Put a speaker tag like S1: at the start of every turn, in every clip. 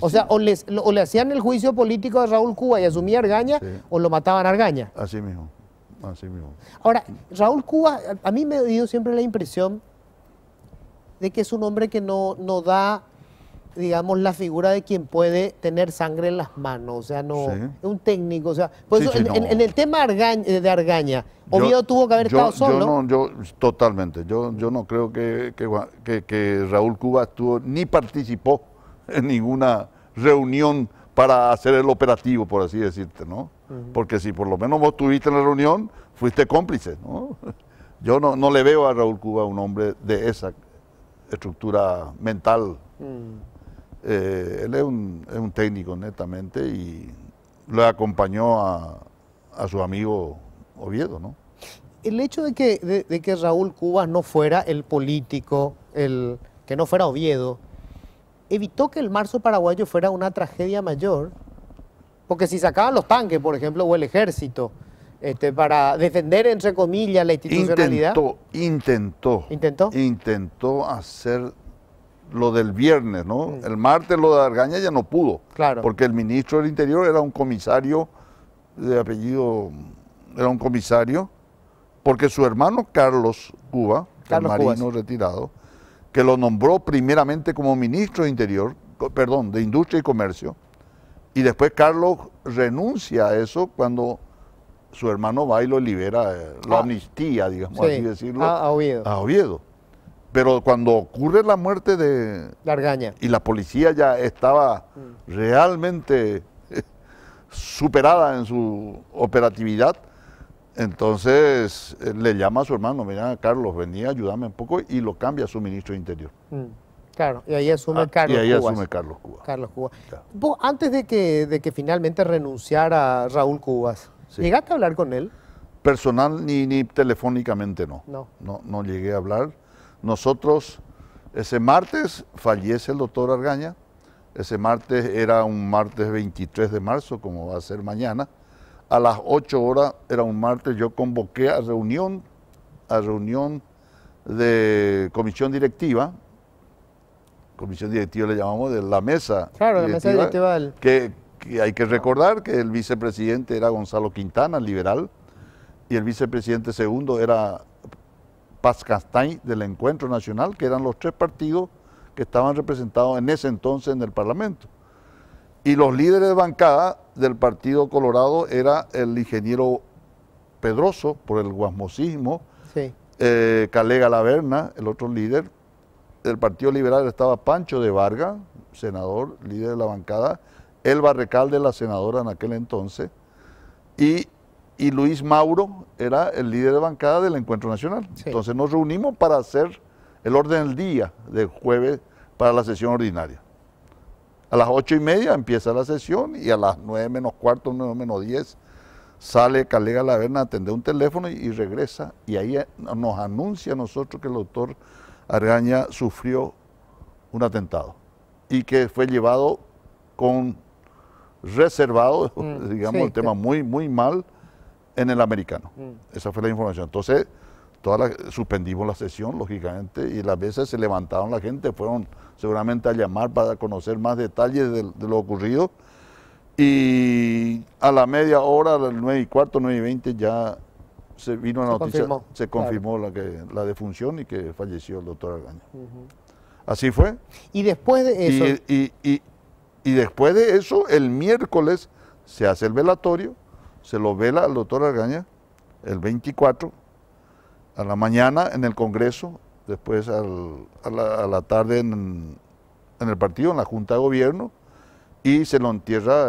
S1: O sea, o,
S2: le hacían el juicio político a Raúl Cuba y asumía Argaña, o lo mataban a Argaña.
S1: Así mismo, así mismo.
S2: Ahora, Raúl Cuba, a mí me dio siempre la impresión de que es un hombre que no, no da digamos, la figura de quien puede tener sangre en las manos, o sea, no, es un técnico, o sea, en, el tema eh, de Argaña, obvio tuvo que haber estado solo. Yo
S1: no, yo, totalmente, yo, yo no creo que, que Raúl Cuba estuvo, ni participó en ninguna reunión para hacer el operativo, por así decirte, ¿no? Porque si por lo menos vos estuviste en la reunión, fuiste cómplice, ¿no? Yo no, no le veo a Raúl Cuba un hombre de esa estructura mental. Mm. Eh, él es un, técnico, netamente, y le acompañó a, su amigo Oviedo, ¿no?
S2: El hecho de que, que Raúl Cuba no fuera el político, el que no fuera Oviedo, evitó que el marzo paraguayo fuera una tragedia mayor, porque si sacaban los tanques, por ejemplo, o el ejército, este, para defender, entre comillas, la institucionalidad.
S1: Intentó, intentó. Intentó. hacer lo del viernes, ¿no? Mm. El martes lo de Argaña ya no pudo. Claro. Porque el ministro del Interior era un comisario de apellido, era un comisario, porque su hermano Carlos Cuba, el marino retirado, que lo nombró primeramente como ministro de Interior, perdón, de Industria y Comercio, y después Carlos renuncia a eso cuando su hermano va y lo libera, eh, lo ah. amnistía, digamos así decirlo. A, Oviedo. Pero cuando ocurre la muerte de... Largaña. Y la policía ya estaba mm. realmente eh, superada en su operatividad, entonces eh, le llama a su hermano, mira, Carlos, venía, ayudarme un poco, y lo cambia a su ministro de Interior.
S2: Mm, claro, y ahí asume ah, Carlos Cuba. Y ahí asume Carlos Cuba. Carlos Cuba. antes de que, de que finalmente renunciara Raúl Cubas, ¿llegaste a hablar con él?
S1: Personal ni, ni telefónicamente no. no. No. No llegué a hablar. Nosotros, ese martes fallece el doctor Argaña, ese martes era un martes 23 de marzo, como va a ser mañana, a las 8 horas, era un martes, yo convoqué a reunión, a reunión de comisión directiva, comisión directiva le llamamos de la mesa. Claro, la mesa directiva. Que, hay que recordar que el vicepresidente era Gonzalo Quintana, liberal, y el vicepresidente segundo era Paz Castañ del Encuentro Nacional, que eran los tres partidos que estaban representados en ese entonces en el Parlamento. Y los líderes de bancada del Partido Colorado era el ingeniero Pedroso por el guasmosismo, eh, Calega Laverna, el otro líder. Del Partido Liberal estaba Pancho de Varga, senador, líder de la bancada, Elba de la senadora en aquel entonces, y, Luis Mauro era el líder de bancada del Encuentro Nacional. Entonces nos reunimos para hacer el orden del día del jueves para la sesión ordinaria. A las ocho y media empieza la sesión y a las nueve menos cuarto, nueve menos diez, sale Calega Laverna a atender un teléfono y, regresa. Y ahí eh, nos anuncia a nosotros que el doctor Argaña sufrió un atentado y que fue llevado con reservado, mm, digamos, el tema muy, muy mal en el americano. Mm. Esa fue la información. Entonces, toda la, suspendimos la sesión, lógicamente, y las veces se levantaron la gente, fueron seguramente a llamar para conocer más detalles de, lo ocurrido. Y a la media hora, a las 9 y cuarto, 9 y 20, ya se vino la noticia, se confirmó la, que, la defunción y que falleció el doctor Argaña. Así fue.
S2: Y después de eso.
S1: Y, y, después de eso, el miércoles se hace el velatorio, se lo vela al doctor Argaña el 24 a la mañana en el Congreso después a, la, tarde en, el partido, en la Junta de Gobierno, y se lo entierra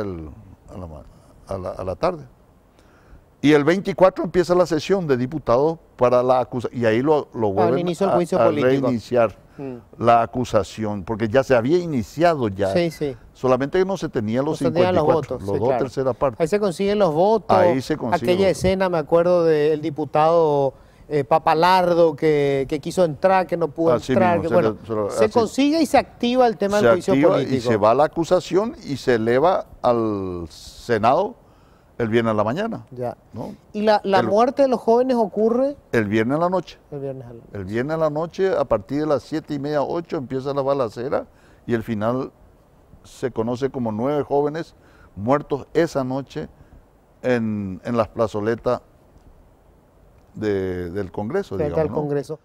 S1: a, la, tarde. Y el 24 empieza la sesión de diputados para la acusación, y ahí lo, lo vuelven a, reiniciar mm. la acusación, porque ya se había iniciado ya. Sí, sí. Solamente no se tenía los 54, los, votos,
S2: dos Ahí se consiguen los votos. Ahí se Aquella escena, me acuerdo, del diputado eh, Papalardo que, quiso entrar, que no pudo entrar. se, consigue y se activa el tema de juicio político. Y se va
S1: la acusación y se eleva al Senado el viernes a la mañana. Ya. ¿no?
S2: ¿Y la, muerte de los jóvenes ocurre?
S1: El viernes a la noche. El viernes a la noche. a partir de las siete y media, ocho, empieza la balacera y el final se conoce como nueve jóvenes muertos esa noche en, en las plazoletas de, del Congreso. Frente digamos, al ¿no?
S2: Congreso.